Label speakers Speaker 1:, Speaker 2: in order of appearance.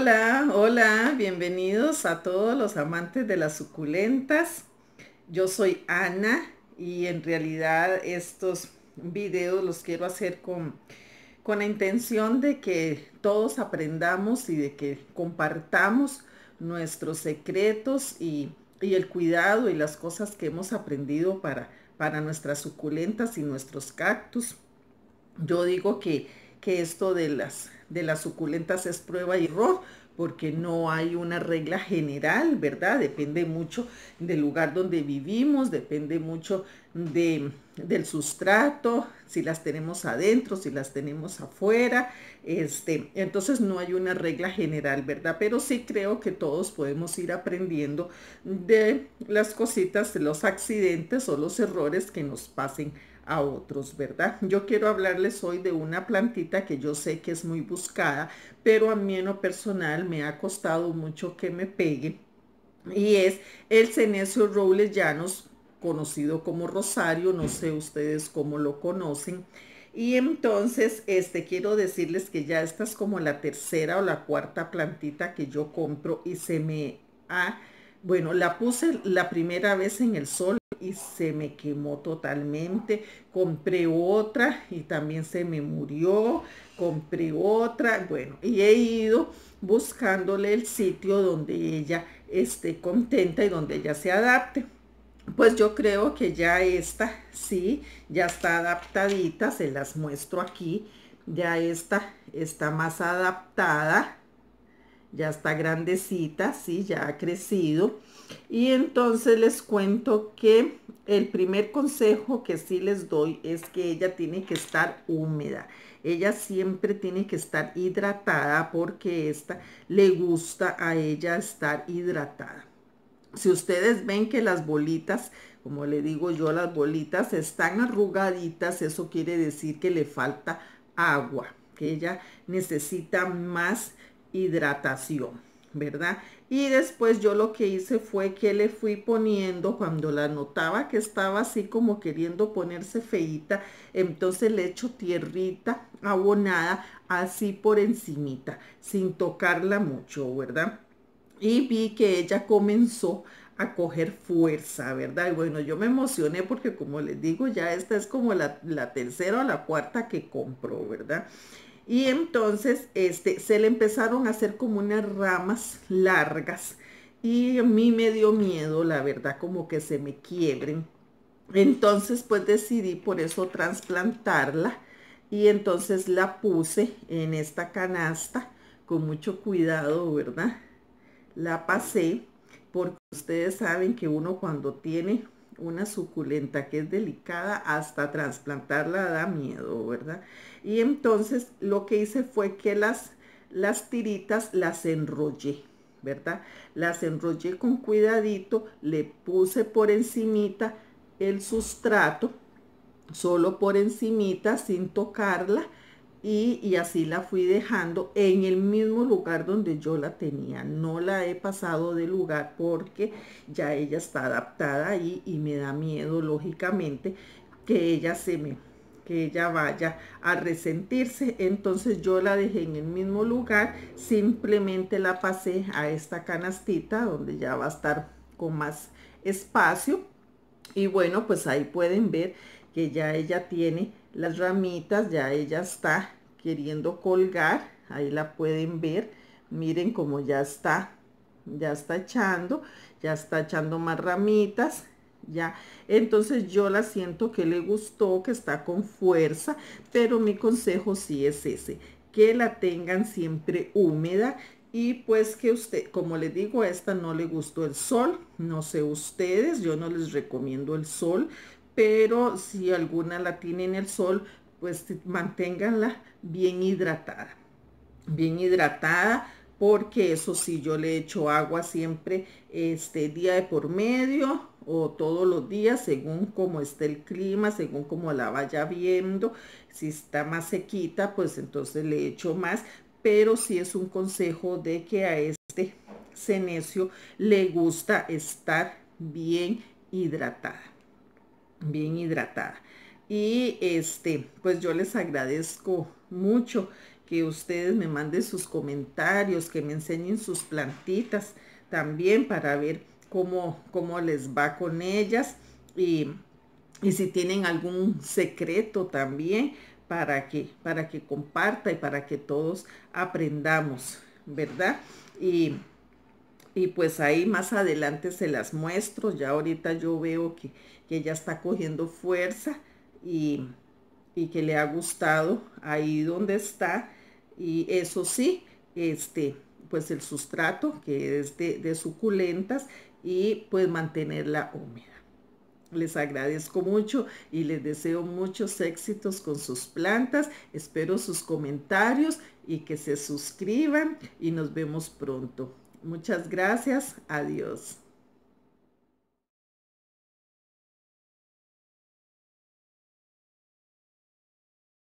Speaker 1: Hola, hola, bienvenidos a todos los amantes de las suculentas. Yo soy Ana y en realidad estos videos los quiero hacer con, con la intención de que todos aprendamos y de que compartamos nuestros secretos y, el cuidado y las cosas que hemos aprendido para, para nuestras suculentas y nuestros cactus. Yo digo que esto de las, de las suculentas es prueba y error, porque no hay una regla general, ¿verdad? Depende mucho del lugar donde vivimos, depende mucho de, del sustrato, si las tenemos adentro, si las tenemos afuera, este, entonces no hay una regla general, ¿verdad? Pero sí creo que todos podemos ir aprendiendo de las cositas, de los accidentes o los errores que nos pasen a otros, ¿verdad? Yo quiero hablarles hoy de una plantita que yo sé que es muy buscada, pero a mí en lo personal me ha costado mucho que me pegue. Y es el Cenecio Robles Llanos, conocido como Rosario, no sé ustedes cómo lo conocen. Y entonces, este, quiero decirles que ya esta es como la tercera o la cuarta plantita que yo compro y se me ha, bueno, la puse la primera vez en el sol y se me quemó totalmente. Compré otra y también se me murió. Compré otra, bueno, y he ido buscándole el sitio donde ella esté contenta y donde ella se adapte. Pues yo creo que ya esta, sí, ya está adaptadita, se las muestro aquí. Ya esta está más adaptada ya está grandecita, sí, ya ha crecido. Y entonces les cuento que el primer consejo que sí les doy es que ella tiene que estar húmeda. Ella siempre tiene que estar hidratada porque esta le gusta a ella estar hidratada. Si ustedes ven que las bolitas, como le digo yo, las bolitas están arrugaditas, eso quiere decir que le falta agua, que ella necesita más hidratación, ¿verdad? Y después yo lo que hice fue que le fui poniendo, cuando la notaba que estaba así como queriendo ponerse feita, entonces le echo tierrita abonada así por encimita, sin tocarla mucho, ¿verdad? Y vi que ella comenzó a coger fuerza, ¿verdad? Y bueno, yo me emocioné porque como les digo, ya esta es como la, la tercera o la cuarta que compro, ¿verdad? Y entonces este, se le empezaron a hacer como unas ramas largas. Y a mí me dio miedo, la verdad, como que se me quiebren. Entonces, pues decidí por eso trasplantarla. Y entonces la puse en esta canasta con mucho cuidado, ¿verdad? La pasé porque ustedes saben que uno cuando tiene una suculenta que es delicada, hasta trasplantarla da miedo, ¿verdad? Y entonces lo que hice fue que las, las tiritas las enrollé, ¿verdad? Las enrollé con cuidadito, le puse por encimita el sustrato, solo por encimita, sin tocarla, y, así la fui dejando en el mismo lugar donde yo la tenía. No la he pasado de lugar porque ya ella está adaptada ahí y me da miedo, lógicamente, que ella se me que ella vaya a resentirse. Entonces yo la dejé en el mismo lugar, simplemente la pasé a esta canastita donde ya va a estar con más espacio. Y bueno, pues ahí pueden ver que ya ella tiene las ramitas, ya ella está queriendo colgar, ahí la pueden ver, miren como ya está, ya está echando, ya está echando más ramitas, ya, entonces yo la siento que le gustó, que está con fuerza, pero mi consejo sí es ese, que la tengan siempre húmeda y pues que usted, como les digo, a esta no le gustó el sol, no sé ustedes, yo no les recomiendo el sol, pero si alguna la tiene en el sol, pues manténganla bien hidratada, bien hidratada, porque eso sí, yo le echo agua siempre este día de por medio o todos los días, según cómo esté el clima, según como la vaya viendo, si está más sequita, pues entonces le echo más, pero sí es un consejo de que a este cenecio le gusta estar bien hidratada, bien hidratada. Y este, pues yo les agradezco mucho que ustedes me manden sus comentarios, que me enseñen sus plantitas también para ver cómo, cómo les va con ellas y, si tienen algún secreto también para que, para que comparta y para que todos aprendamos, ¿verdad? Y, pues ahí más adelante se las muestro, ya ahorita yo veo que, que ya está cogiendo fuerza y, y que le ha gustado ahí donde está. Y eso sí, este, pues el sustrato que es de, de suculentas y pues mantenerla húmeda. Les agradezco mucho y les deseo muchos éxitos con sus plantas. Espero sus comentarios y que se suscriban y nos vemos pronto. Muchas gracias. Adiós.